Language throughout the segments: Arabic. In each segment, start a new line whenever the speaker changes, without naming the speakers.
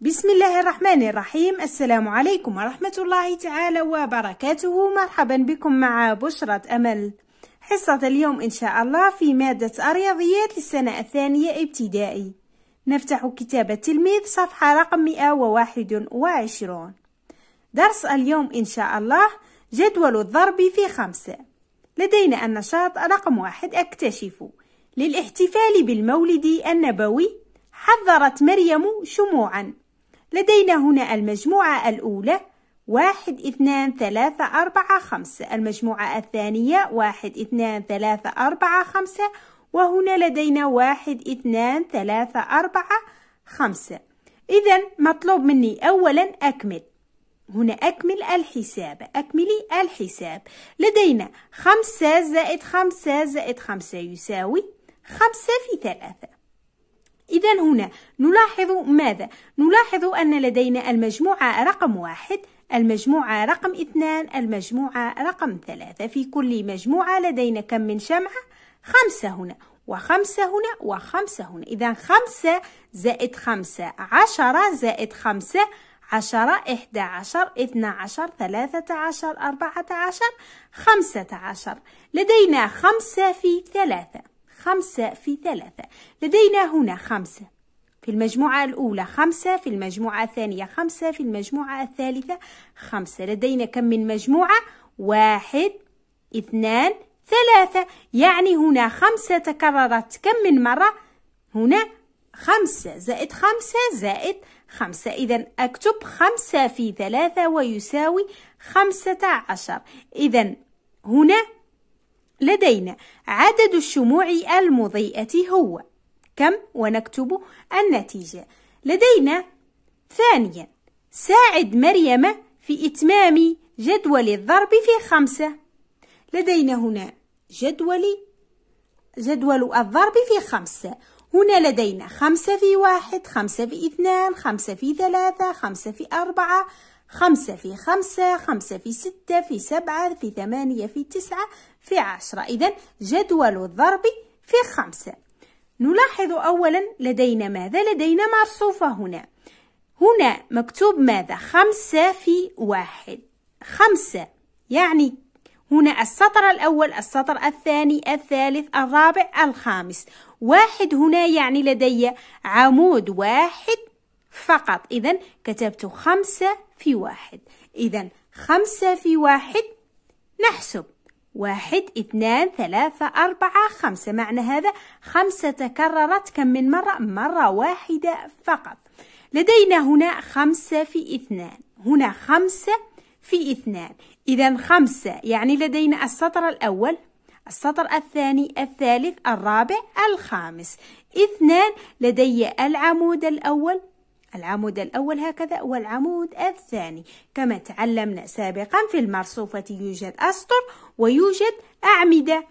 بسم الله الرحمن الرحيم السلام عليكم ورحمة الله تعالى وبركاته مرحبا بكم مع بشرة أمل حصة اليوم إن شاء الله في مادة الرياضيات للسنة الثانية ابتدائي نفتح كتاب التلميذ صفحة رقم 121 درس اليوم إن شاء الله جدول الضرب في خمسة لدينا النشاط رقم واحد اكتشف للاحتفال بالمولد النبوي حذرت مريم شموعا لدينا هنا المجموعة الأولى واحد اثنان ثلاثة أربعة خمسة المجموعة الثانية واحد اثنان ثلاثة أربعة خمسة وهنا لدينا واحد اثنان ثلاثة أربعة خمسة إذا مطلوب مني أولا أكمل هنا أكمل الحساب أكملي الحساب لدينا خمسة زائد خمسة زائد خمسة يساوي خمسة في ثلاثة إذا هنا نلاحظ ماذا؟ نلاحظ أن لدينا المجموعة رقم واحد المجموعة رقم اثنان المجموعة رقم ثلاثة في كل مجموعة لدينا كم من شمعة؟ خمسة هنا وخمسة هنا وخمسة هنا إذا خمسة زائد خمسة عشرة زائد خمسة عشرة إحدى عشر اثنى عشر ثلاثة عشر أربعة عشر خمسة عشر لدينا خمسة في ثلاثة خمسة في ثلاثة لدينا هنا خمسة في المجموعة الأولى خمسة في المجموعة الثانية خمسة في المجموعة الثالثة خمسة لدينا كم من مجموعة واحد اثنان ثلاثة يعني هنا خمسة تكررت كم من مرة هنا خمسة زائد خمسة زائد خمسة إذا أكتب خمسة في ثلاثة ويساوي خمسة عشر إذا هنا لدينا عدد الشموع المضيئة هو كم ونكتب النتيجة لدينا ثانيا ساعد مريم في إتمام جدول الضرب في خمسة لدينا هنا جدول جدول الضرب في خمسة هنا لدينا خمسة في واحد خمسة في اثنان خمسة في ثلاثة خمسة في أربعة خمسة في خمسة خمسة في ستة في سبعة في ثمانية في تسعة في عشرة إذا جدول الضرب في خمسة نلاحظ أولا لدينا ماذا؟ لدينا مرصوفة هنا هنا مكتوب ماذا؟ خمسة في واحد خمسة يعني هنا السطر الأول السطر الثاني الثالث الرابع الخامس واحد هنا يعني لدي عمود واحد فقط إذا كتبت خمسة في واحد إذا خمسة في واحد نحسب واحد اثنان ثلاثة أربعة خمسة معنى هذا خمسة تكررت كم من مرة مرة واحدة فقط لدينا هنا خمسة في اثنان هنا خمسة في اثنان إذا خمسة يعني لدينا السطر الأول السطر الثاني الثالث الرابع الخامس اثنان لدي العمود الأول العمود الأول هكذا والعمود الثاني كما تعلمنا سابقا في المرصوفة يوجد أسطر ويوجد أعمدة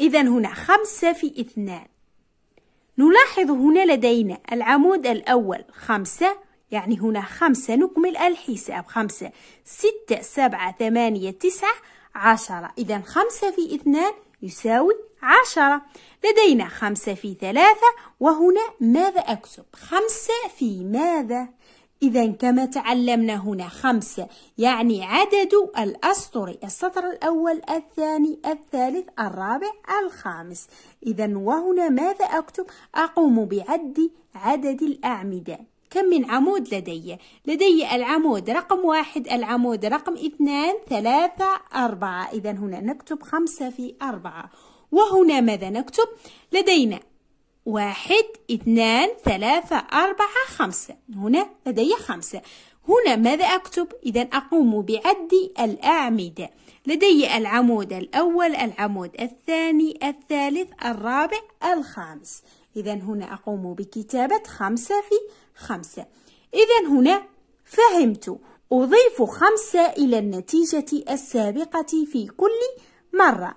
إذا هنا خمسة في اثنان نلاحظ هنا لدينا العمود الأول خمسة يعني هنا خمسة نكمل الحساب خمسة ستة سبعة ثمانية تسعة عشرة إذا خمسة في اثنان يساوي عشرة لدينا خمسة في ثلاثة وهنا ماذا أكتب؟ خمسة في ماذا؟ إذا كما تعلمنا هنا خمسة يعني عدد الأسطر السطر الأول الثاني الثالث الرابع الخامس إذا وهنا ماذا أكتب؟ أقوم بعد عدد الأعمدة كم من عمود لدي؟ لدي العمود رقم واحد العمود رقم اثنان ثلاثة أربعة إذا هنا نكتب خمسة في أربعة وهنا ماذا نكتب؟ لدينا واحد اثنان ثلاثة أربعة خمسة هنا لدي خمسة هنا ماذا أكتب؟ إذا أقوم بعد الأعمدة لدي العمود الأول العمود الثاني الثالث الرابع الخامس إذا هنا أقوم بكتابة خمسة في خمسة إذا هنا فهمت أضيف خمسة إلى النتيجة السابقة في كل مرة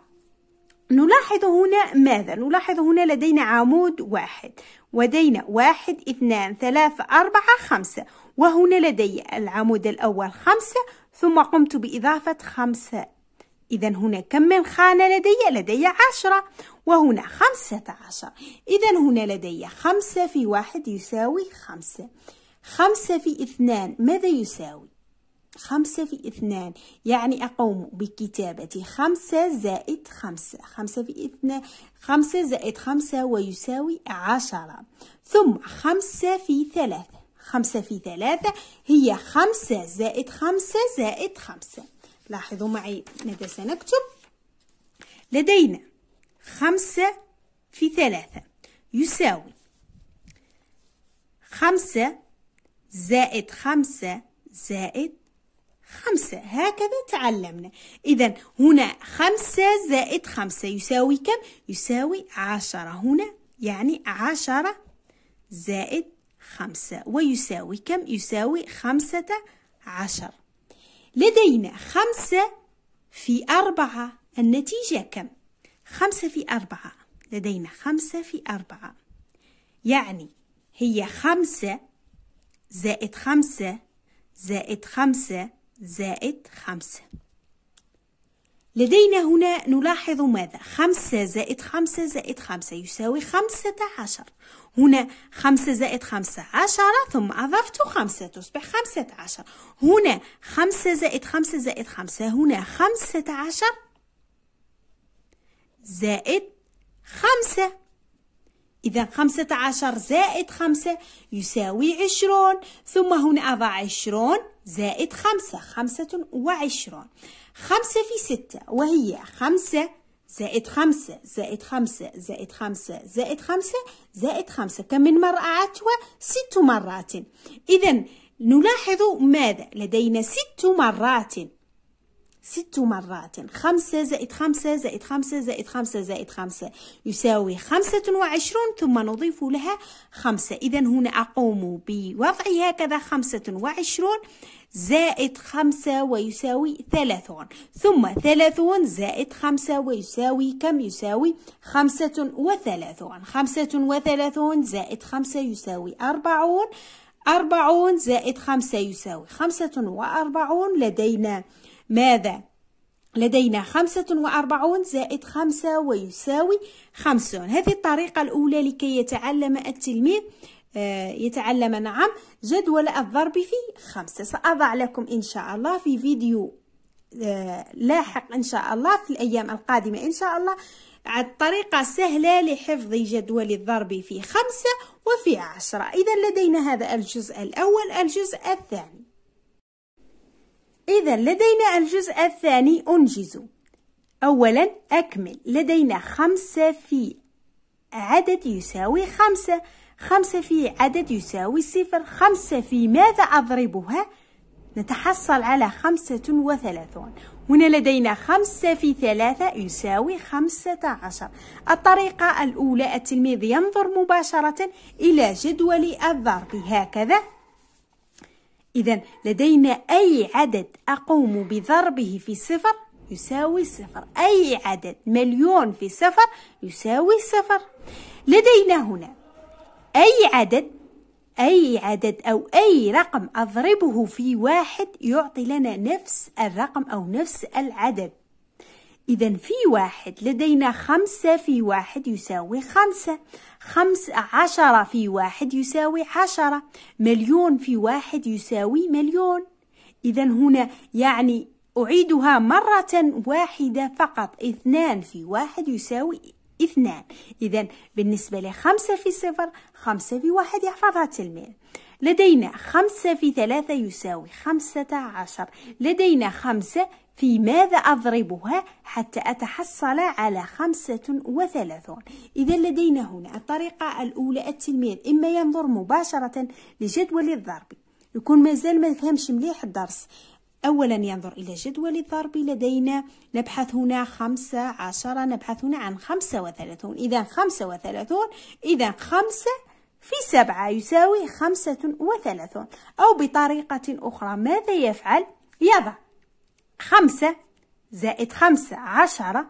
نلاحظ هنا ماذا؟ نلاحظ هنا لدينا عمود واحد ودينا واحد اثنان ثلاثة أربعة خمسة وهنا لدي العمود الأول خمسة ثم قمت بإضافة خمسة إذا هنا كم من خانة لدي؟ لدي عشرة وهنا خمسة عشر إذا هنا لدي خمسة في واحد يساوي خمسة خمسة في اثنان ماذا يساوي؟ خمسة في اثنان يعني أقوم بكتابة خمسة زائد خمسة خمسة في اثنان خمسة زائد خمسة ويساوي عشرة ثم خمسة في ثلاثة خمسة في ثلاثة هي خمسة زائد خمسة زائد خمسة لاحظوا معي ماذا سنكتب لدينا خمسة في ثلاثة يساوي خمسة زائد خمسة زائد خمسة هكذا تعلمنا إذا هنا خمسة زائد خمسة يساوي كم؟ يساوي عشرة هنا يعني عشرة زائد خمسة ويساوي كم؟ يساوي خمسة عشر لدينا خمسة في أربعة النتيجة كم؟ خمسة في أربعة لدينا خمسة في أربعة يعني هي خمسة زائد خمسة زائد خمسة زائد خمسة لدينا هنا نلاحظ ماذا خمسة زائد خمسة زائد خمسة يساوي خمسة عشر هنا خمسة زائد خمسة عشرة ثم أضفت خمسة تصبح خمسة عشر هنا خمسة زائد خمسة زائد خمسة هنا خمسة عشر زائد خمسة إذا خمسة عشر زائد خمسة يساوي عشرون ثم هنا أضع عشرون زائد خمسة خمسة وعشرون خمسة في ستة وهي خمسة زائد خمسة زائد خمسة زائد خمسة زائد خمسة زائد خمسة كم من مرة أعدتها ست مرات إذا نلاحظ ماذا لدينا ست مرات ست مرات خمسة زائد خمسة زائد خمسة زائد خمسة زائد خمسة يساوي خمسة وعشرون ثم نضيف لها خمسة إذا هنا أقوم بوضع هكذا خمسة وعشرون زائد خمسة ويساوي ثلاثون ثم ثلاثون زائد خمسة ويساوي كم يساوي خمسة وثلاثون خمسة وثلاثون زائد خمسة يساوي أربعون أربعون زائد خمسة يساوي خمسة وأربعون لدينا ماذا؟ لدينا خمسة وأربعون زائد خمسة ويساوي خمسون هذه الطريقة الأولى لكي يتعلم التلميذ آه، يتعلم نعم جدول الضرب في خمسة سأضع لكم إن شاء الله في فيديو آه، لاحق إن شاء الله في الأيام القادمة إن شاء الله طريقة سهلة لحفظ جدول الضرب في خمسة وفي عشرة إذا لدينا هذا الجزء الأول الجزء الثاني إذا لدينا الجزء الثاني أنجز أولا أكمل لدينا خمسة في عدد يساوي خمسة خمسة في عدد يساوي صفر خمسة في ماذا أضربها؟ نتحصل على خمسة وثلاثون هنا لدينا خمسة في ثلاثة يساوي خمسة عشر الطريقة الأولى التلميذ ينظر مباشرة إلى جدول الضرب هكذا إذا لدينا أي عدد أقوم بضربه في صفر يساوي صفر أي عدد مليون في صفر يساوي صفر لدينا هنا أي عدد أي عدد أو أي رقم أضربه في واحد يعطي لنا نفس الرقم أو نفس العدد إذا في واحد لدينا خمسة في واحد يساوي خمسة خمس عشرة في واحد يساوي عشرة مليون في واحد يساوي مليون إذا هنا يعني أعيدها مرة واحدة فقط اثنان في واحد يساوي اثنان إذا بالنسبة لخمسة في صفر خمسة في واحد يحفظها التلميذ لدينا خمسة في ثلاثة يساوي خمسة عشر لدينا خمسة في ماذا أضربها حتى أتحصل على خمسة وثلاثون إذا لدينا هنا الطريقة الأولى التلميذ إما ينظر مباشرة لجدول الضرب يكون مازال ما فهمش مليح الدرس أولا ينظر إلى جدول الضرب لدينا نبحث هنا خمسة عشرة نبحث هنا عن خمسة وثلاثون إذا خمسة وثلاثون إذا خمسة في سبعة يساوي خمسة وثلاثون أو بطريقة أخرى ماذا يفعل؟ يضع خمسة زائد خمسة عشرة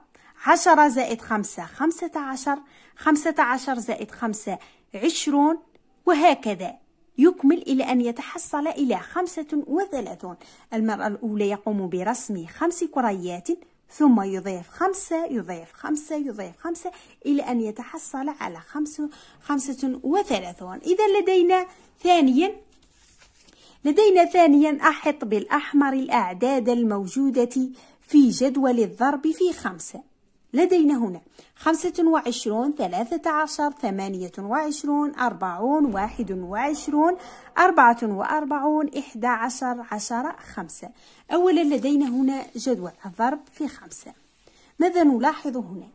عشرة زائد خمسة خمسة عشر خمسة عشر زائد خمسة عشرون وهكذا يكمل إلى أن يتحصل إلى خمسة وثلاثون المرأة الأولى يقوم برسم خمس كريات ثم يضيف خمسة يضيف خمسة يضيف خمسة إلى أن يتحصل على خمسة, خمسة وثلاثون إذا لدينا ثانيا لدينا ثانيا أحط بالأحمر الأعداد الموجودة في جدول الضرب في خمسة لدينا هنا خمسة وعشرون ثلاثة عشر ثمانية وعشرون أربعون واحد وعشرون أربعة وأربعون إحدى عشر عشرة خمسة أولا لدينا هنا جدول الضرب في خمسة ماذا نلاحظ هنا؟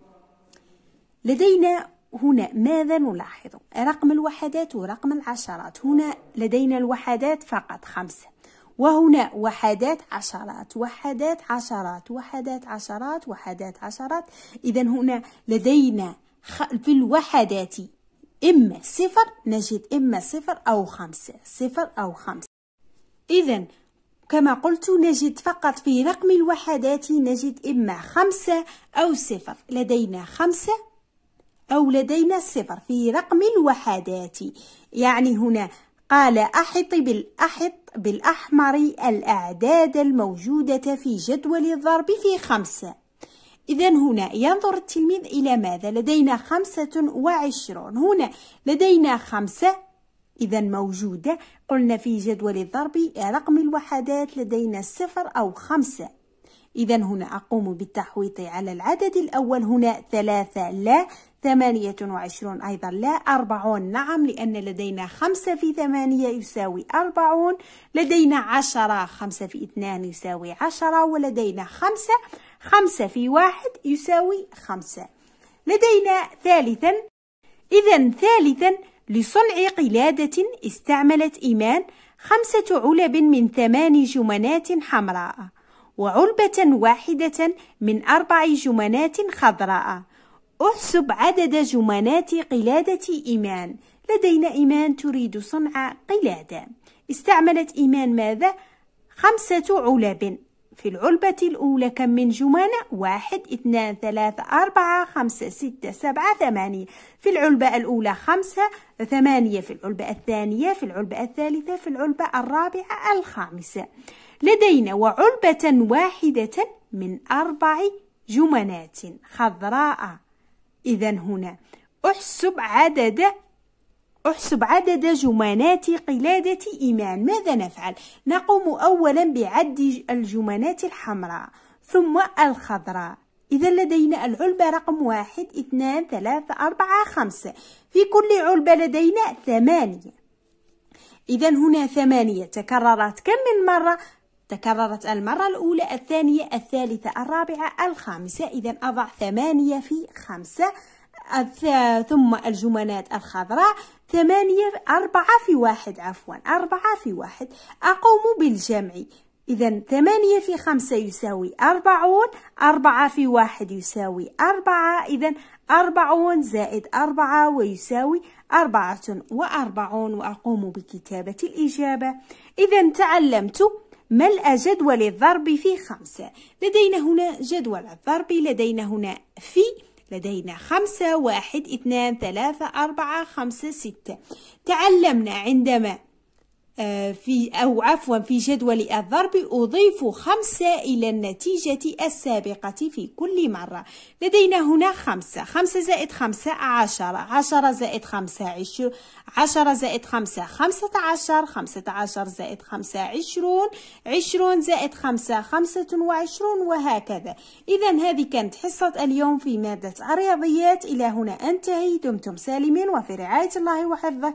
لدينا هنا ماذا نلاحظ رقم الوحدات ورقم العشرات هنا لدينا الوحدات فقط خمسة وهنا وحدات عشرات وحدات عشرات وحدات عشرات وحدات عشرات إذا هنا لدينا في الوحدات إما صفر نجد إما صفر أو خمسة صفر أو خمسة إذا كما قلت نجد فقط في رقم الوحدات نجد إما خمسة أو صفر لدينا خمسة أو لدينا الصفر في رقم الوحدات يعني هنا قال أحط بالأحط بالأحمر الأعداد الموجودة في جدول الضرب في خمسة إذا هنا ينظر التلميذ إلى ماذا؟ لدينا خمسة وعشرون هنا لدينا خمسة إذا موجودة قلنا في جدول الضرب رقم الوحدات لدينا صفر أو خمسة إذا هنا أقوم بالتحويط على العدد الأول هنا ثلاثة لا ثمانية وعشرون أيضا لا أربعون نعم لأن لدينا خمسة في ثمانية يساوي أربعون لدينا عشرة خمسة في اثنان يساوي عشرة ولدينا خمسة خمسة في واحد يساوي خمسة لدينا ثالثا إذا ثالثا لصنع قلادة استعملت إيمان خمسة علب من ثمان جمنات حمراء وعلبة واحدة من أربع جمنات خضراء احسب عدد جمانات قلادة إيمان لدينا إيمان تريد صنع قلادة استعملت إيمان ماذا؟ خمسة علب في العلبة الأولى كم من جمانة؟ واحد اثنان ثلاثة أربعة خمسة ستة سبعة ثمانية في العلبة الأولى خمسة ثمانية في العلبة الثانية في العلبة الثالثة في العلبة الرابعة الخامسة لدينا وعلبة واحدة من أربع جمنات خضراء إذا هنا احسب عدد احسب عدد جمانات قلادة إيمان ماذا نفعل؟ نقوم أولا بعد الجمانات الحمراء ثم الخضراء إذا لدينا العلبة رقم واحد اثنان ثلاثة أربعة خمسة في كل علبة لدينا ثمانية إذا هنا ثمانية تكررت كم من مرة؟ تكررت المرة الأولى الثانية الثالثة الرابعة الخامسة إذا أضع ثمانية في خمسة ثم الجمانات الخضراء ثمانية أربعة في واحد عفوا أربعة في واحد أقوم بالجمع إذا ثمانية في خمسة يساوي أربعون أربعة في واحد يساوي أربعة إذا أربعون زائد أربعة ويساوي أربعة وأربعون وأقوم بكتابة الإجابة إذا تعلمت ملأ جدول الضرب في خمسة لدينا هنا جدول الضرب لدينا هنا في لدينا خمسة واحد اثنان ثلاثة أربعة خمسة ستة تعلمنا عندما آه، في أو عفوا في جدول الضرب أضيف خمسة إلى النتيجة السابقة في كل مرة لدينا هنا خمسة خمسة زائد خمسة عشرة عشرة زائد خمسة عشر عشرة زائد خمسة خمسة عشر خمسة عشر زائد خمسة عشرون عشرون زائد خمسة خمسة وعشرون وهكذا إذا هذه كانت حصة اليوم في مادة الرياضيات إلى هنا أنتهي دمتم سالمين وفي رعاية الله وحفظه